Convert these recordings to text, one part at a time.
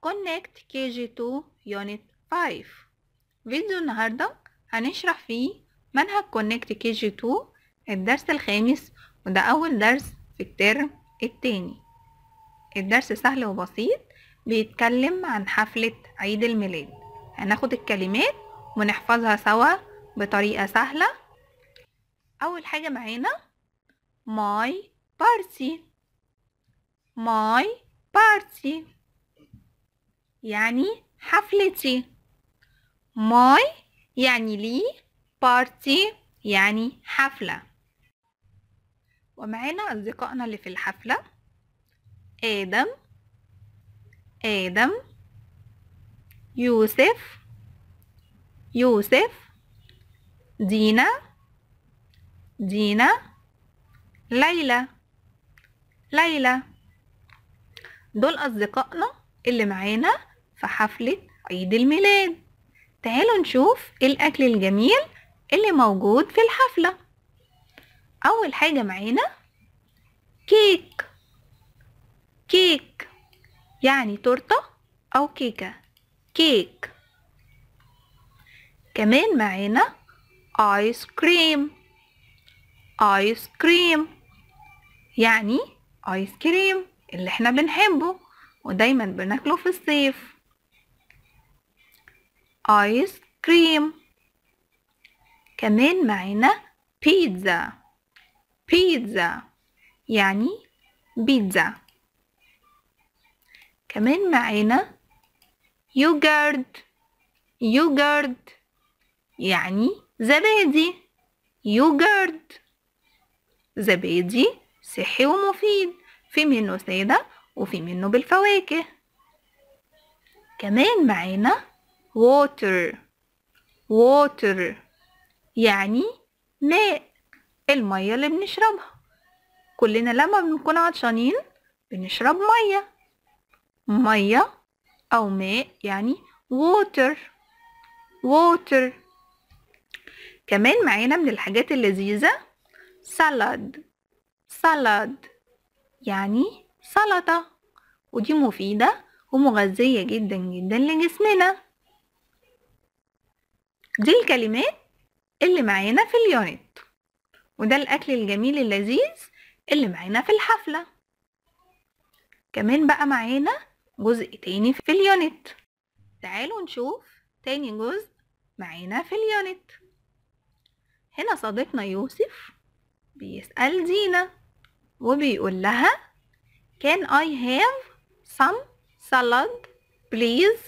Connect KG 2 Unit 5 فيديو النهاردة هنشرح فيه منهج Connect KG2 الدرس الخامس وده أول درس في الترم التاني الدرس سهل وبسيط بيتكلم عن حفلة عيد الميلاد هناخد الكلمات ونحفظها سوا بطريقة سهلة أول حاجة معانا my party my party يعني حفلتي ماي يعني لي بارتي يعني حفلة ومعانا أصدقائنا اللي في الحفلة آدم آدم يوسف يوسف دينا دينا ليلى ليلى دول أصدقائنا اللي معانا في حفلة عيد الميلاد تعالوا نشوف الأكل الجميل اللي موجود في الحفلة أول حاجة معانا كيك كيك يعني تورتة أو كيكة كيك كمان معانا آيس كريم آيس كريم يعني آيس كريم اللي احنا بنحبه ودايما بناكله في الصيف آيس كريم كمان معانا بيتزا بيتزا يعني بيتزا كمان معانا يوجرت يوجرت يعني زبادي يوجرت زبادي صحي ومفيد في منه سادة وفي منه بالفواكه كمان معانا water water يعني ماء المية اللي بنشربها كلنا لما بنكون عطشانين بنشرب مية مية أو ماء يعني water water كمان معانا من الحاجات اللذيذة salad salad يعني سلطة ودي مفيدة ومغذية جدا جدا لجسمنا دي الكلمات اللي معانا في اليونت وده الأكل الجميل اللذيذ اللي معانا في الحفلة كمان بقى معانا جزء تاني في اليونت تعالوا نشوف تاني جزء معانا في اليونت هنا صديقنا يوسف بيسأل دينا وبيقول لها Can I have some salad please؟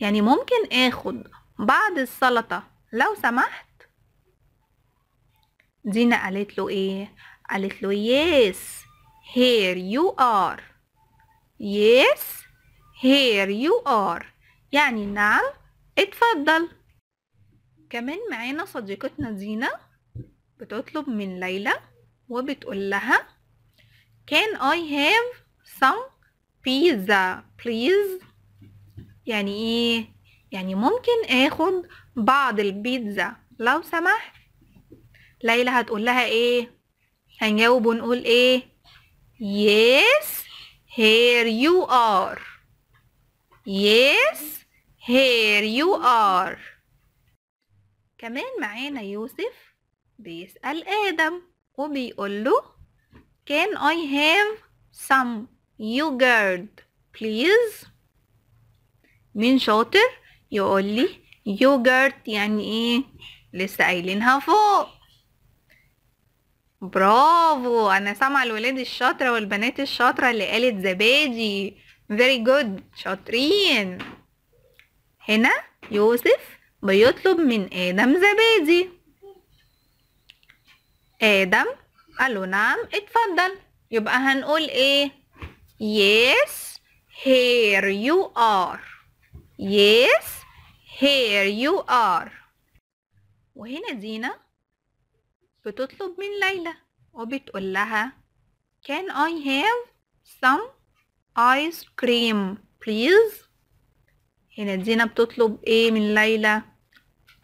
يعني ممكن اخد بعد السلطة لو سمحت دينا قالت له ايه قالت له yes here you are yes here you are يعني نعم اتفضل كمان معانا صديقتنا دينا بتطلب من ليلى وبتقول لها can I have some pizza please يعني ايه يعني ممكن اخد بعض البيتزا لو سمحت ليلى هتقول لها ايه هنجاوب ونقول ايه yes here you are yes here you are كمان معانا يوسف بيسأل آدم وبيقول له can I have some yogurt please مين شاطر يقول لي يوجرت يعني ايه لسه قايلينها فوق برافو انا سامعه الولاد الشاطره والبنات الشاطره اللي قالت زبادي very good شاطرين هنا يوسف بيطلب من ادم زبادي ادم قال نعم اتفضل يبقى هنقول ايه yes here you are yes here you are وهنا دينا بتطلب من ليلى وبتقول لها can I have some ice cream please هنا دينا بتطلب ايه من ليلى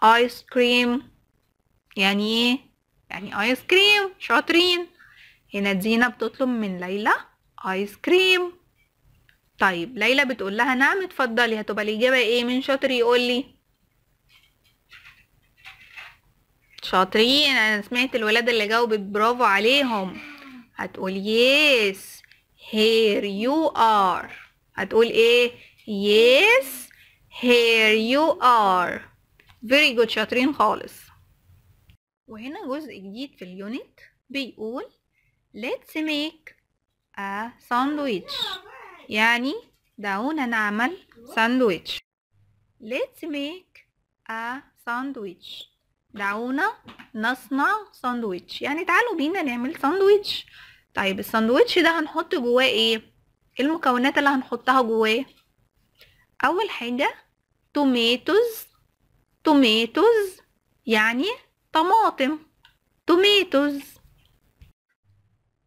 ice cream يعني ايه يعني ايس كريم شاطرين هنا دينا بتطلب من ليلى ايس كريم طيب ليلى بتقول لها نعم اتفضلي هتبقى الإجابة ايه مين شاطر يقول لي شاطرين أنا سمعت الولاد اللي جاوبت برافو عليهم هتقول يس هير يو ار هتقول ايه يس هير يو ار فيري جود شاطرين خالص وهنا جزء جديد في اليونت بيقول let's make a sandwich يعني دعونا نعمل ساندويتش Let's make a sandwich دعونا نصنع ساندويتش يعني تعالوا بينا نعمل ساندويتش طيب الساندويتش ده هنحط جواه ايه المكونات اللي هنحطها جواه اول حاجه توميتوز توميتوز يعني طماطم توميتوز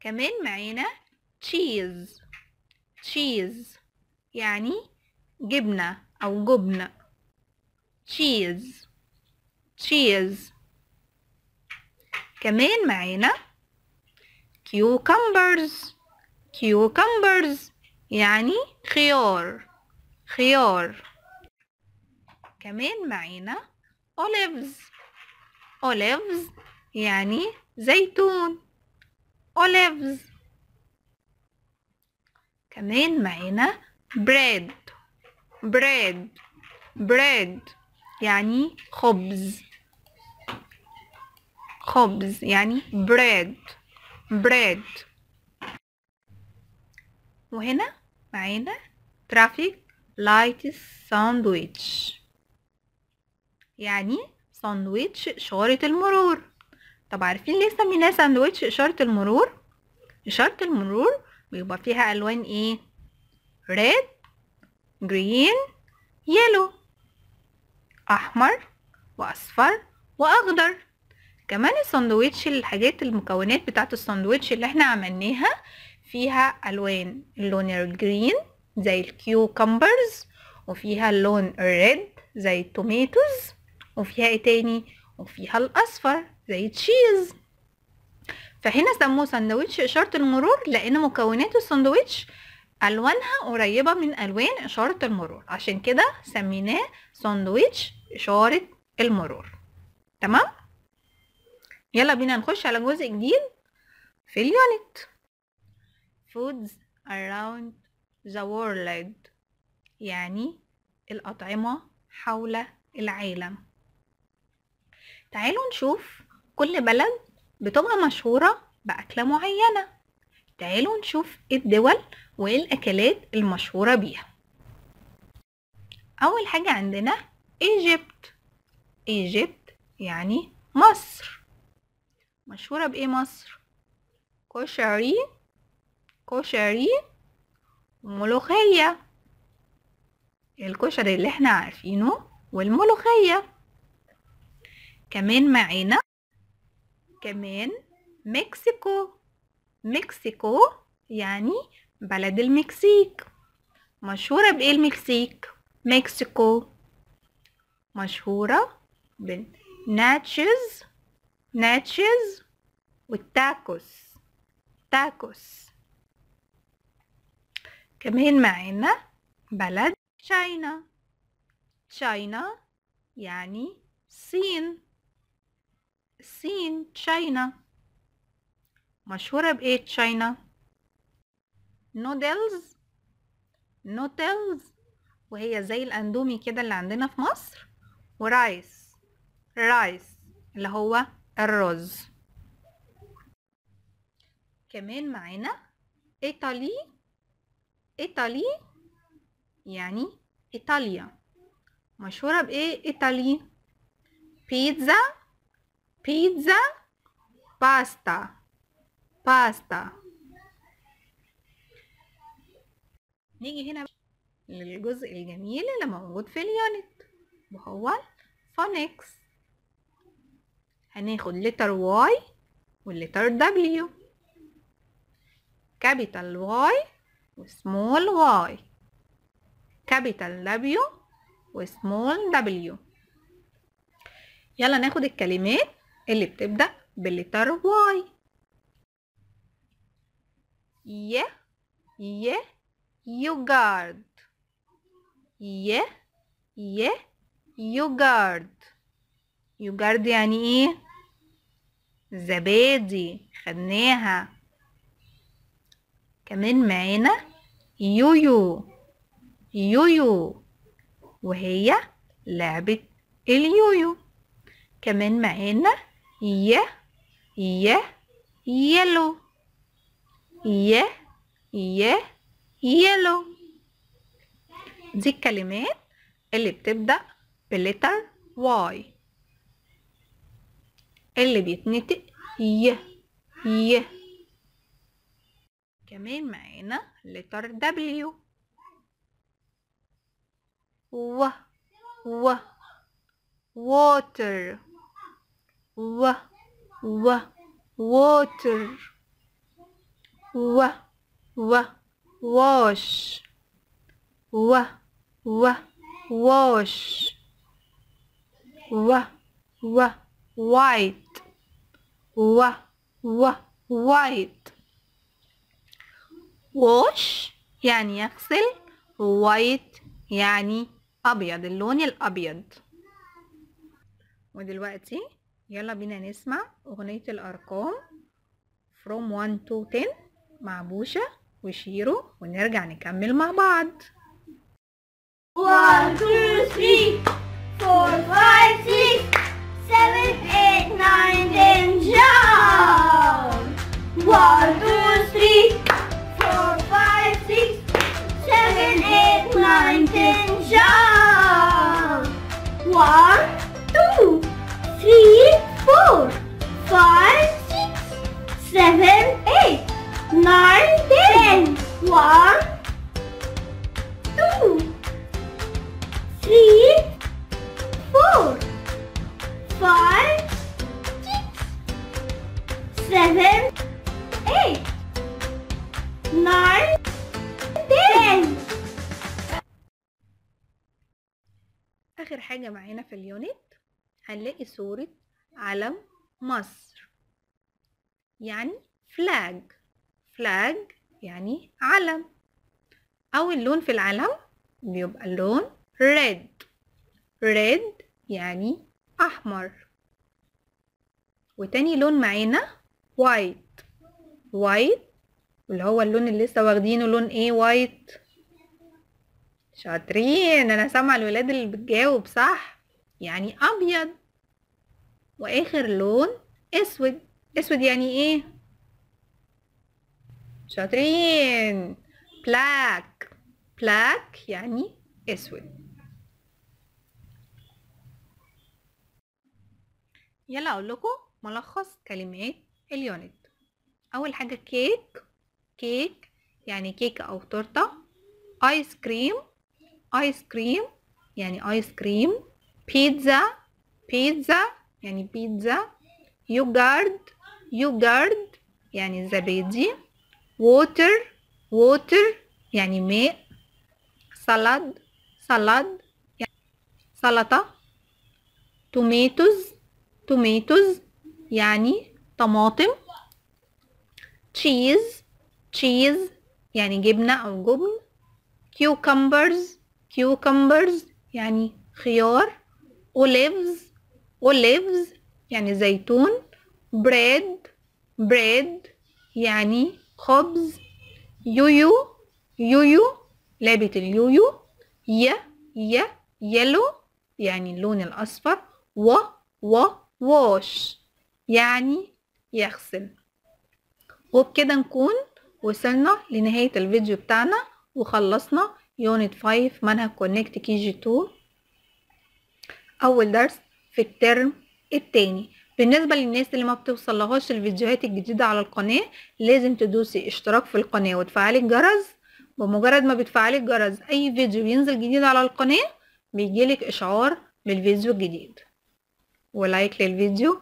كمان معانا تشيز تشيز يعني جبنة أو جبنة تشيز تشيز كمان معانا كيوكمبرز كيوكمبرز يعني خيار خيار كمان معانا olives olives يعني زيتون olives كمان معانا bread bread bread يعني خبز خبز يعني bread bread وهنا معانا traffic light sandwich يعني ساندويتش إشارة المرور طب عارفين ليه سميناه ساندويتش إشارة المرور إشارة المرور بيبقى فيها الوان ايه ريد جرين يلو احمر واصفر واخضر كمان الساندوتش الحاجات المكونات بتاعت الساندوتش اللي احنا عملناها فيها الوان اللون الجرين زي الكيوكمبرز وفيها اللون الريد زي التوماتوز وفيها ايه تاني وفيها الاصفر زي تشيز فهنا سموه ساندويتش إشارة المرور لأن مكونات الساندويتش ألوانها قريبة من ألوان إشارة المرور عشان كده سميناه ساندويتش إشارة المرور تمام يلا بينا نخش على جزء جديد في اليونت foods around the world يعني الأطعمة حول العالم تعالوا نشوف كل بلد بتبقى مشهورة بأكلة معينة تعالوا نشوف الدول والأكلات المشهورة بيها أول حاجة عندنا إيجيبت إيجيبت يعني مصر مشهورة بإيه مصر؟ كشري كشري ملوخية الكشري اللي احنا عارفينه والملوخية كمان معانا كمان مكسيكو مكسيكو يعني بلد المكسيك مشهورة بإيه المكسيك؟ مكسيكو مشهورة بالناتشز ناتشز والتاكوس تاكوس كمان معانا بلد تشاينا تشاينا يعني الصين الصين تشاينا مشهورة بإيه تشاينا نودلز نودلز وهي زي الأندومي كده اللي عندنا في مصر ورايس رايس اللي هو الرز كمان معانا إيطالي إيطالي يعني إيطاليا مشهورة بإيه إيطالي بيتزا بيتزا باستا باستا نيجي هنا للجزء الجميل اللي موجود في اليونت وهو phonics هناخد لتر واي واللتر دبليو كابيتال واي وسمول واي كابيتال دبليو وسمول دبليو يلا ناخد الكلمات اللي بتبدأ بالليتر واي ي ي يوغارد ي ي يوغارد يوغارد يعني ايه زبادي خدناها كمان معانا يويو يويو وهي لعبة اليويو كمان معانا ي ي يلو ye ye yellow دي الكلمات اللي بتبدأ بلتر واي اللي بيتنطق ي ي كمان معانا لتر دبليو و و water و و water و و wash و و wash و و white و و white wash يعني يغسل white يعني أبيض اللون الأبيض ودلوقتي يلا بينا نسمع أغنية الأرقام from 1 to 10 مع بوشة وشيرو ونرجع نكمل مع بعض 1 2 3 4 5 6 7 8 9 10 jump 1 2 3 4 5 6 7 8 9 10 jump 1 2 3 four, five, six, seven, eight, nine, ten, one, two, three, four, five, six, seven, eight, nine, ten. آخر حاجة معانا في اليونت هنلاقي صورة علم مصر يعني فلاج فلاج يعني علم أول لون في العلم بيبقى اللون red red يعني أحمر وتاني لون معانا white white اللي هو اللون اللي لسه واخدينه لون ايه وايت شاطرين انا سامعه الولاد اللي بتجاوب صح يعني ابيض واخر لون اسود اسود يعني ايه شاطرين بلاك بلاك يعني اسود يلا اقول لكم ملخص كلمات اليونت اول حاجه كيك كيك يعني كيكه او تورته ايس كريم ايس كريم يعني ايس كريم بيتزا بيتزا يعني بيتزا يوغارد يوغارد يعني زبادي ووتر ووتر يعني ماء سلاد سلاد يعني سلطة توميتوز توميتوز يعني طماطم تشيز تشيز يعني جبنة أو جبن كيوكمبرز كيوكمبرز يعني خيار أوليفز olives يعني زيتون bread bread يعني خبز يويو يويو لعبة اليويو ي ي يلو يعني اللون الأصفر و و واش يعني يغسل وبكده نكون وصلنا لنهاية الفيديو بتاعنا وخلصنا يونت 5 منهج كونكت كي جي 2 أول درس في الترم التاني بالنسبة للناس اللي ما بتوصل لهاش الفيديوهات الجديدة على القناة لازم تدوسي اشتراك في القناة وتفعلي الجرس بمجرد ما بتفعلي الجرس اي فيديو بينزل جديد على القناة بيجيلك اشعار بالفيديو الجديد ولايك للفيديو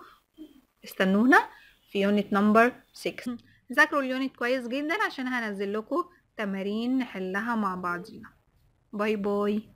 استنونا في يونت نمبر 6 ذاكروا اليونت كويس جدا عشان هنزل لكم تمارين نحلها مع بعضينا باي باي